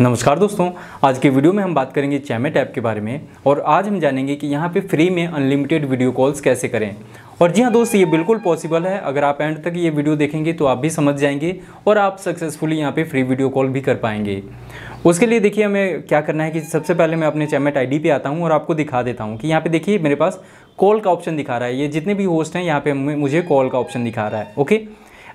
नमस्कार दोस्तों आज के वीडियो में हम बात करेंगे चैमेट ऐप के बारे में और आज हम जानेंगे कि यहाँ पे फ्री में अनलिमिटेड वीडियो कॉल्स कैसे करें और जी हाँ दोस्त ये बिल्कुल पॉसिबल है अगर आप एंड तक ये वीडियो देखेंगे तो आप भी समझ जाएंगे और आप सक्सेसफुली यहाँ पे फ्री वीडियो कॉल भी कर पाएंगे उसके लिए देखिए हमें क्या करना है कि सबसे पहले मैं अपने चैमेट आईडी पे आता हूँ और आपको दिखा देता हूँ कि यहाँ पे देखिए मेरे पास कॉल का ऑप्शन दिखा रहा है ये जितने भी होस्ट हैं यहाँ पर मुझे कॉल का ऑप्शन दिखा रहा है ओके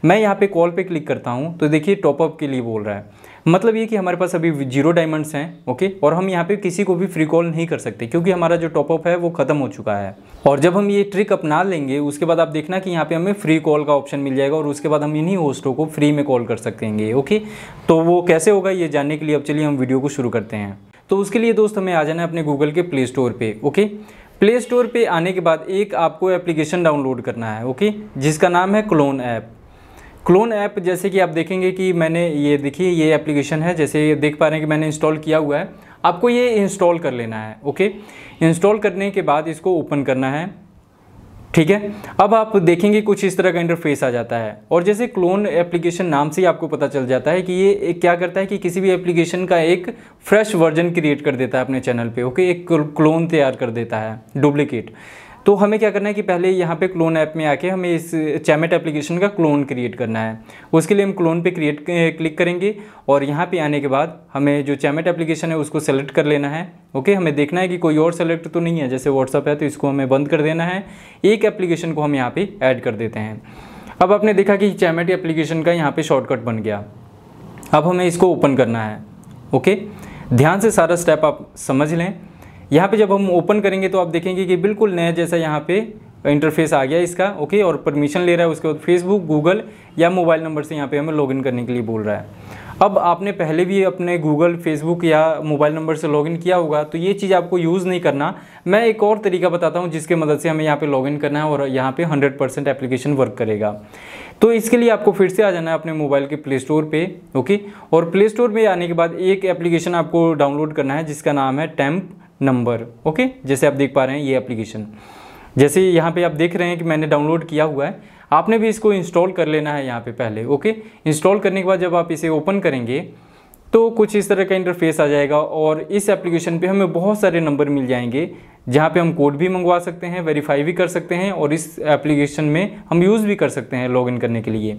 मैं यहाँ पर कॉल पर क्लिक करता हूँ तो देखिए टॉपअप के लिए बोल रहा है मतलब ये कि हमारे पास अभी जीरो डायमंड्स हैं ओके और हम यहाँ पे किसी को भी फ्री कॉल नहीं कर सकते क्योंकि हमारा जो टॉपअप है वो खत्म हो चुका है और जब हम ये ट्रिक अपना लेंगे उसके बाद आप देखना कि यहाँ पे हमें फ्री कॉल का ऑप्शन मिल जाएगा और उसके बाद हम इन्हीं होस्टों को फ्री में कॉल कर सकेंगे ओके तो वो कैसे होगा ये जानने के लिए अब चलिए हम वीडियो को शुरू करते हैं तो उसके लिए दोस्त हमें आ जाना है अपने गूगल के प्ले स्टोर पर ओके प्ले स्टोर पर आने के बाद एक आपको एप्लीकेशन डाउनलोड करना है ओके जिसका नाम है क्लोन ऐप क्लोन ऐप जैसे कि आप देखेंगे कि मैंने ये देखिए ये एप्लीकेशन है जैसे ये देख पा रहे हैं कि मैंने इंस्टॉल किया हुआ है आपको ये इंस्टॉल कर लेना है ओके इंस्टॉल करने के बाद इसको ओपन करना है ठीक है अब आप देखेंगे कुछ इस तरह का इंटरफेस आ जाता है और जैसे क्लोन एप्लीकेशन नाम से ही आपको पता चल जाता है कि ये क्या करता है कि किसी भी एप्लीकेशन का एक फ्रेश वर्जन क्रिएट कर देता है अपने चैनल पे ओके एक क्लोन तैयार कर देता है डुप्लीकेट तो हमें क्या करना है कि पहले यहाँ पे क्लोन ऐप में आके हमें इस चैमेट एप्लीकेशन का क्लोन क्रिएट करना है उसके लिए हम क्लोन पे क्रिएट क्लिक करेंगे और यहाँ पे आने के बाद हमें जो चैमेट एप्लीकेशन है उसको सेलेक्ट कर लेना है ओके हमें देखना है कि कोई और सेलेक्ट तो नहीं है जैसे व्हाट्सअप है तो इसको हमें बंद कर देना है एक एप्लीकेशन को हम यहाँ पर ऐड कर देते हैं अब आपने देखा कि चैमेट एप्लीकेशन का यहाँ पर शॉर्टकट बन गया अब हमें इसको ओपन करना है ओके ध्यान से सारा स्टेप आप समझ लें यहाँ पे जब हम ओपन करेंगे तो आप देखेंगे कि बिल्कुल नया जैसा यहाँ पे इंटरफेस आ गया इसका ओके और परमिशन ले रहा है उसके बाद फेसबुक गूगल या मोबाइल नंबर से यहाँ पे हमें लॉगिन करने के लिए बोल रहा है अब आपने पहले भी अपने गूगल फेसबुक या मोबाइल नंबर से लॉगिन किया होगा तो ये चीज़ आपको यूज़ नहीं करना मैं एक और तरीका बताता हूँ जिसके मदद से हमें यहाँ पे लॉगिन करना है और यहाँ पे 100 परसेंट एप्लीकेशन वर्क करेगा तो इसके लिए आपको फिर से आ जाना है अपने मोबाइल के प्ले स्टोर पर ओके और प्ले स्टोर पर आने के बाद एक एप्लीकेशन आपको डाउनलोड करना है जिसका नाम है टैम्प नंबर ओके जैसे आप देख पा रहे हैं ये एप्लीकेशन जैसे यहाँ पे आप देख रहे हैं कि मैंने डाउनलोड किया हुआ है आपने भी इसको इंस्टॉल कर लेना है यहाँ पे पहले ओके इंस्टॉल करने के बाद जब आप इसे ओपन करेंगे तो कुछ इस तरह का इंटरफेस आ जाएगा और इस एप्लीकेशन पे हमें बहुत सारे नंबर मिल जाएंगे जहाँ पे हम कोड भी मंगवा सकते हैं वेरीफाई भी कर सकते हैं और इस एप्लीकेशन में हम यूज़ भी कर सकते हैं लॉगिन करने के लिए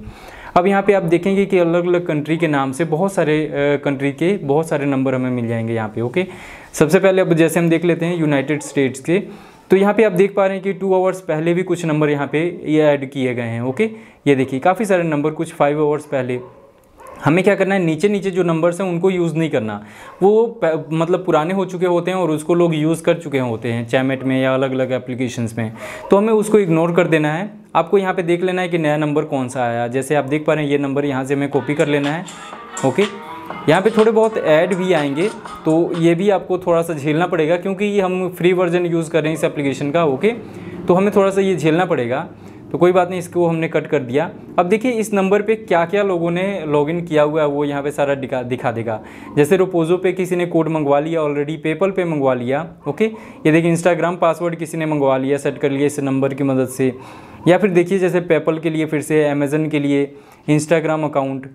अब यहाँ पे आप देखेंगे कि अलग अलग कंट्री के नाम से बहुत सारे कंट्री के बहुत सारे नंबर हमें मिल जाएंगे यहाँ पे ओके सबसे पहले अब जैसे हम देख लेते हैं यूनाइटेड स्टेट्स के तो यहाँ पे आप देख पा रहे हैं कि टू आवर्स पहले भी कुछ नंबर यहाँ पे ये ऐड किए गए हैं ओके ये देखिए काफ़ी सारे नंबर कुछ फाइव आवर्स पहले हमें क्या करना है नीचे नीचे जो नंबर्स हैं उनको यूज़ नहीं करना वो मतलब पुराने हो चुके होते हैं और उसको लोग यूज़ कर चुके होते हैं चैमेट में या अलग अलग एप्लीकेशंस में तो हमें उसको इग्नोर कर देना है आपको यहाँ पे देख लेना है कि नया नंबर कौन सा आया जैसे आप देख पा रहे हैं ये नंबर यहाँ से हमें कॉपी कर लेना है ओके यहाँ पे थोड़े बहुत ऐड भी आएंगे तो ये भी आपको थोड़ा सा झेलना पड़ेगा क्योंकि ये हम फ्री वर्जन यूज़ कर रहे हैं इस एप्लीकेशन का ओके तो हमें थोड़ा सा ये झेलना पड़ेगा तो कोई बात नहीं इसको हमने कट कर दिया अब देखिए इस नंबर पे क्या क्या लोगों ने लॉगिन किया हुआ है वो यहाँ पे सारा दिखा दिखा देगा जैसे रोपोजो पे किसी ने कोड मंगवा लिया ऑलरेडी पेपल पे मंगवा लिया ओके ये देखिए इंस्टाग्राम पासवर्ड किसी ने मंगवा लिया सेट कर लिया इस नंबर की मदद से या फिर देखिए जैसे पेपल के लिए फिर से अमेज़न के लिए इंस्टाग्राम अकाउंट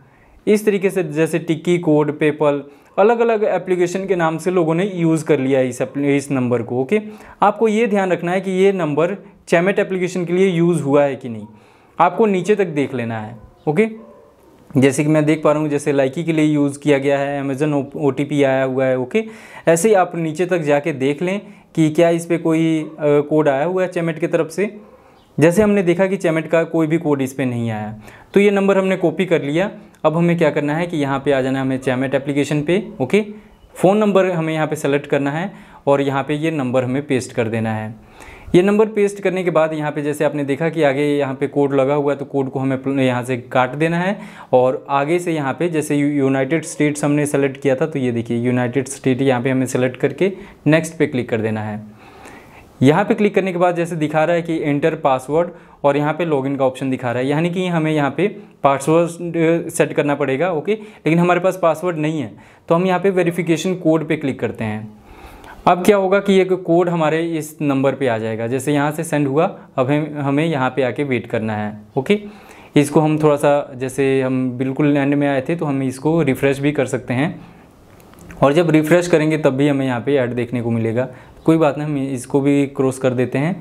इस तरीके से जैसे टिक्की कोड पेपल अलग अलग एप्लीकेशन के नाम से लोगों ने यूज़ कर लिया इस इस नंबर को ओके आपको ये ध्यान रखना है कि ये नंबर चैमेट एप्लीकेशन के लिए यूज़ हुआ है कि नहीं आपको नीचे तक देख लेना है ओके जैसे कि मैं देख पा रहा हूँ जैसे लाइकी के लिए यूज़ किया गया है अमेजन ओ आया हुआ है ओके ऐसे ही आप नीचे तक जाके देख लें कि क्या इस पर कोई कोड आया हुआ है चैमेट की तरफ से जैसे हमने देखा कि चैमेट का कोई भी कोड इस पर नहीं आया तो ये नंबर हमने कॉपी कर लिया अब हमें क्या करना है कि यहाँ पे आ जाना है हमें चैमेट एप्लीकेशन पे ओके फ़ोन नंबर हमें यहाँ पे सेलेक्ट करना है और यहाँ पे ये नंबर हमें पेस्ट कर देना है ये नंबर पेस्ट करने के बाद यहाँ पे जैसे आपने देखा कि आगे यहाँ पे कोड लगा हुआ है तो कोड को हमें यहाँ से काट देना है और आगे से यहाँ पे जैसे यूनाइटेड स्टेट्स हमने सेलेक्ट किया था तो ये देखिए यूनाइटेड स्टेट यहाँ पे हमें सेलेक्ट करके नेक्स्ट पे क्लिक कर देना है यहाँ पे क्लिक करने के बाद जैसे दिखा रहा है कि एंटर पासवर्ड और यहाँ पे लॉगिन का ऑप्शन दिखा रहा है यानी कि हमें यहाँ पे पासवर्ड सेट करना पड़ेगा ओके लेकिन हमारे पास पासवर्ड नहीं है तो हम यहाँ पे वेरिफिकेशन कोड पे क्लिक करते हैं अब क्या होगा कि एक कोड हमारे इस नंबर पर आ जाएगा जैसे यहाँ से सेंड हुआ अब हम हमें यहाँ पर आके वेट करना है ओके इसको हम थोड़ा सा जैसे हम बिल्कुल एंड में आए थे तो हम इसको रिफ़्रेश भी कर सकते हैं और जब रिफ़्रेश करेंगे तब भी हमें यहाँ पे ऐड देखने को मिलेगा कोई बात नहीं हम इसको भी क्रॉस कर देते हैं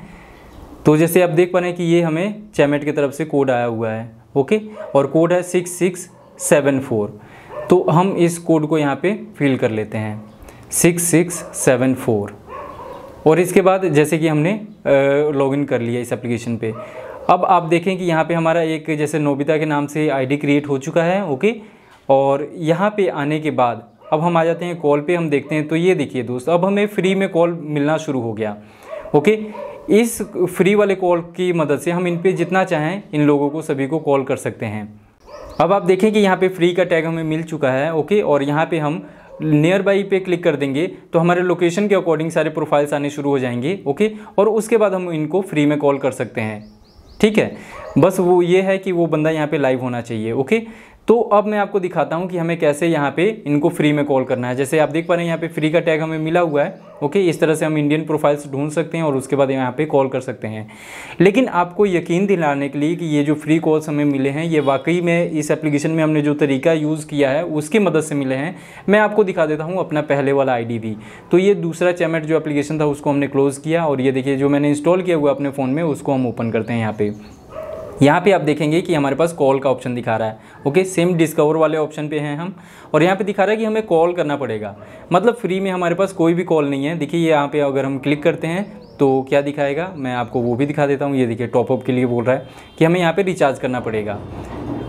तो जैसे आप देख पा रहे हैं कि ये हमें चैमेट की तरफ से कोड आया हुआ है ओके और कोड है सिक्स सिक्स सेवन फोर तो हम इस कोड को यहाँ पे फिल कर लेते हैं सिक्स सिक्स सेवन फोर और इसके बाद जैसे कि हमने लॉगिन कर लिया इस एप्लीकेशन पे अब आप देखें कि यहाँ पे हमारा एक जैसे नोबिता के नाम से आईडी क्रिएट हो चुका है ओके और यहाँ पे आने के बाद अब हम आ जाते हैं कॉल पे हम देखते हैं तो ये देखिए दोस्त अब हमें फ्री में कॉल मिलना शुरू हो गया ओके इस फ्री वाले कॉल की मदद से हम इन पर जितना चाहें इन लोगों को सभी को कॉल कर सकते हैं अब आप देखें कि यहाँ पे फ्री का टैग हमें मिल चुका है ओके और यहाँ पे हम नियर बाई पे क्लिक कर देंगे तो हमारे लोकेशन के अकॉर्डिंग सारे प्रोफाइल्स आने शुरू हो जाएंगे ओके और उसके बाद हम इनको फ्री में कॉल कर सकते हैं ठीक है बस वो ये है कि वो बंदा यहाँ पे लाइव होना चाहिए ओके तो अब मैं आपको दिखाता हूँ कि हमें कैसे यहाँ पे इनको फ्री में कॉल करना है जैसे आप देख पा रहे हैं यहाँ पे फ्री का टैग हमें मिला हुआ है ओके इस तरह से हम इंडियन प्रोफाइल्स ढूंढ सकते हैं और उसके बाद यहाँ पे कॉल कर सकते हैं लेकिन आपको यकीन दिलाने के लिए कि ये जो फ्री कॉल्स हमें मिले हैं ये वाकई में इस एप्लीकेशन में हमने जो तरीका यूज़ किया है उसकी मदद से मिले हैं मैं आपको दिखा देता हूँ अपना पहले वाला आई भी तो ये दूसरा चैमेट जो एप्लीकेशन था उसको हमने क्लोज़ किया और ये देखिए जो मैंने इंस्टॉल किया हुआ अपने फ़ोन में उसको हम ओपन करते हैं यहाँ पर यहाँ पे आप देखेंगे कि हमारे पास कॉल का ऑप्शन दिखा रहा है ओके सेम डिस्कवर वाले ऑप्शन पे हैं हम और यहाँ पे दिखा रहा है कि हमें कॉल करना पड़ेगा मतलब फ्री में हमारे पास कोई भी कॉल नहीं है देखिए यहाँ पे अगर हम क्लिक करते हैं तो क्या दिखाएगा मैं आपको वो भी दिखा देता हूँ ये देखिए टॉपअप के लिए बोल रहा है कि हमें यहाँ पर रिचार्ज करना पड़ेगा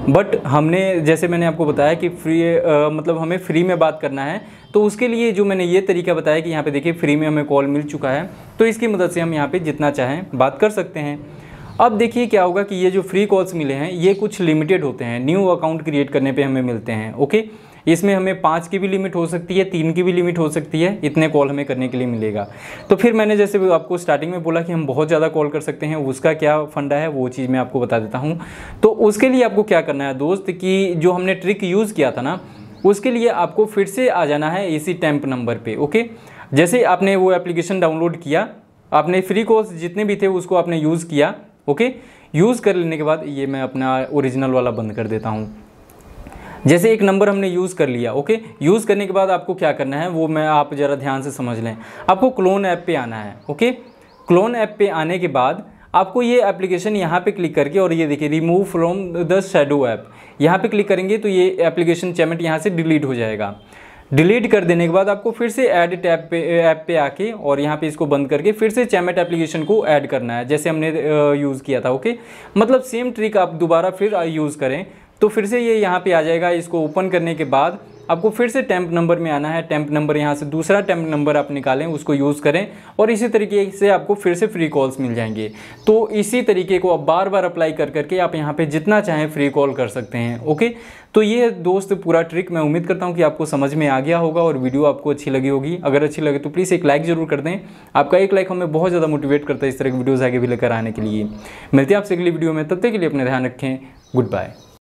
बट हमने जैसे मैंने आपको बताया कि फ्री आ, मतलब हमें फ्री में बात करना है तो उसके लिए जो मैंने ये तरीका बताया कि यहाँ पर देखिए फ्री में हमें कॉल मिल चुका है तो इसकी मदद से हम यहाँ पर जितना चाहें बात कर सकते हैं अब देखिए क्या होगा कि ये जो फ्री कॉल्स मिले हैं ये कुछ लिमिटेड होते हैं न्यू अकाउंट क्रिएट करने पे हमें मिलते हैं ओके इसमें हमें पाँच की भी लिमिट हो सकती है तीन की भी लिमिट हो सकती है इतने कॉल हमें करने के लिए मिलेगा तो फिर मैंने जैसे आपको स्टार्टिंग में बोला कि हम बहुत ज़्यादा कॉल कर सकते हैं उसका क्या फंडा है वो चीज़ मैं आपको बता देता हूँ तो उसके लिए आपको क्या करना है दोस्त कि जो हमने ट्रिक यूज़ किया था ना उसके लिए आपको फिर से आ जाना है इसी टैंप नंबर पर ओके जैसे आपने वो एप्लीकेशन डाउनलोड किया आपने फ्री कॉल्स जितने भी थे उसको आपने यूज़ किया ओके यूज़ कर लेने के बाद ये मैं अपना ओरिजिनल वाला बंद कर देता हूँ जैसे एक नंबर हमने यूज़ कर लिया ओके यूज़ करने के बाद आपको क्या करना है वो मैं आप ज़रा ध्यान से समझ लें आपको क्लोन ऐप पे आना है ओके क्लोन ऐप पे आने के बाद आपको ये एप्लीकेशन यहाँ पे क्लिक करके और ये देखिए remove from the shadow app यहाँ पे क्लिक करेंगे तो ये एप्लीकेशन चैमेट यहाँ से डिलीट हो जाएगा डिलीट कर देने के बाद आपको फिर से ऐड टैब पे ऐप पे आके और यहाँ पे इसको बंद करके फिर से चैमेट एप्लीकेशन को ऐड करना है जैसे हमने यूज़ किया था ओके मतलब सेम ट्रिक आप दोबारा फिर यूज़ करें तो फिर से ये यहाँ पे आ जाएगा इसको ओपन करने के बाद आपको फिर से टैंप नंबर में आना है टैंप नंबर यहाँ से दूसरा टैंप नंबर आप निकालें उसको यूज़ करें और इसी तरीके से आपको फिर से फ्री कॉल्स मिल जाएंगे तो इसी तरीके को आप बार बार अप्लाई कर करके आप यहाँ पर जितना चाहें फ्री कॉल कर सकते हैं ओके तो ये दोस्त पूरा ट्रिक मैं उम्मीद करता हूँ कि आपको समझ में आ गया होगा और वीडियो आपको अच्छी लगी होगी अगर अच्छी लगे तो प्लीज़ एक लाइक ज़रूर कर दें आपका एक लाइक हमें बहुत ज़्यादा मोटिवेट करता है इस तरह की वीडियोज़ आगे भी लेकर आने के लिए मिलते हैं आपसे अगली वीडियो में तब तक के लिए अपना ध्यान रखें गुड बाय